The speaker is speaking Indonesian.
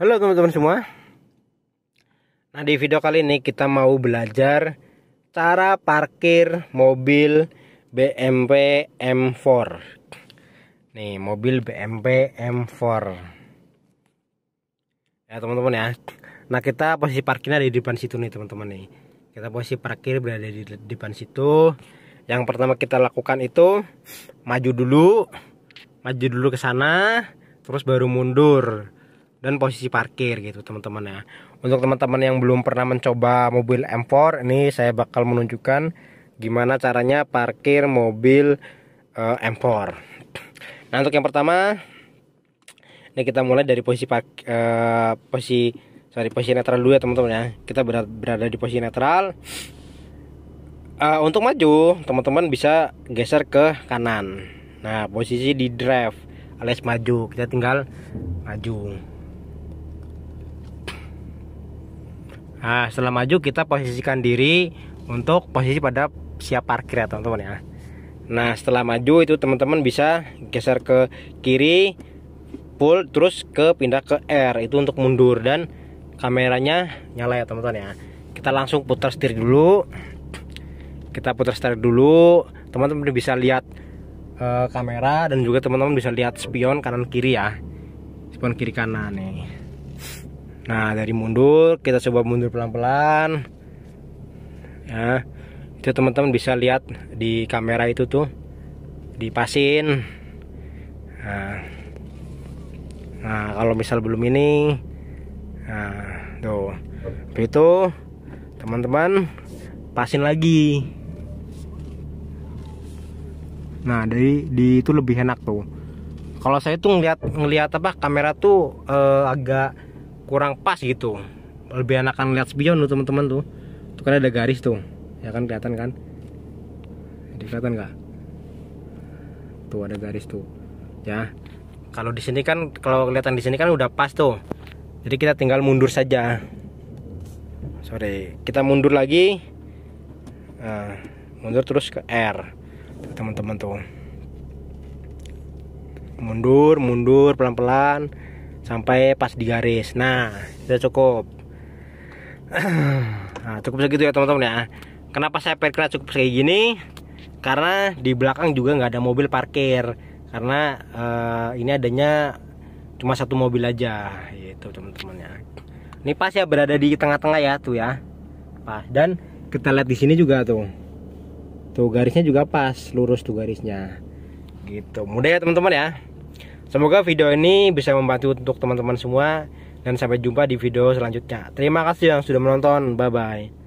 Halo teman-teman semua. Nah, di video kali ini kita mau belajar cara parkir mobil BMW M4. Nih, mobil BMW M4. Ya, teman-teman ya. Nah, kita posisi parkirnya ada di depan situ nih, teman-teman nih. Kita posisi parkir berada di depan situ. Yang pertama kita lakukan itu maju dulu. Maju dulu ke sana, terus baru mundur dan posisi parkir gitu teman-teman ya. Untuk teman-teman yang belum pernah mencoba mobil M4 ini saya bakal menunjukkan gimana caranya parkir mobil uh, eh, M4. Nah, untuk yang pertama ini kita mulai dari posisi uh, posisi sorry posisi netral dulu ya teman-teman ya. Kita berada, berada di posisi netral. Uh, untuk maju, teman-teman bisa geser ke kanan. Nah, posisi di drive alias maju. Kita tinggal maju. Nah, setelah maju kita posisikan diri untuk posisi pada siap parkir ya teman-teman ya. Nah, setelah maju itu teman-teman bisa geser ke kiri, pull terus ke pindah ke R itu untuk mundur dan kameranya nyala ya teman-teman ya. Kita langsung putar setir dulu. Kita putar setir dulu. Teman-teman bisa lihat e, kamera dan juga teman-teman bisa lihat spion kanan kiri ya. Spion kiri kanan nih. Nah dari mundur kita coba mundur pelan-pelan ya itu teman-teman bisa lihat di kamera itu tuh dipasin nah, nah kalau misal belum ini nah tuh Habis itu teman-teman pasin lagi nah dari di itu lebih enak tuh kalau saya tuh ngelihat ngelihat apa kamera tuh eh, agak kurang pas gitu lebih enakan lihat spion tuh teman-teman tuh tuh kan ada garis tuh ya kan kelihatan kan jadi kelihatan nggak tuh ada garis tuh ya kalau di sini kan kalau kelihatan di sini kan udah pas tuh jadi kita tinggal mundur saja sorry kita mundur lagi nah, mundur terus ke R teman-teman tuh mundur mundur pelan-pelan sampai pas di garis nah sudah cukup nah, cukup segitu ya teman-teman ya kenapa saya perkira cukup kayak gini karena di belakang juga nggak ada mobil parkir karena uh, ini adanya cuma satu mobil aja gitu teman-teman ya ini pas ya berada di tengah-tengah ya tuh ya pas dan kita lihat di sini juga tuh tuh garisnya juga pas lurus tuh garisnya gitu mudah ya teman-teman ya Semoga video ini bisa membantu untuk teman-teman semua dan sampai jumpa di video selanjutnya. Terima kasih yang sudah menonton. Bye bye.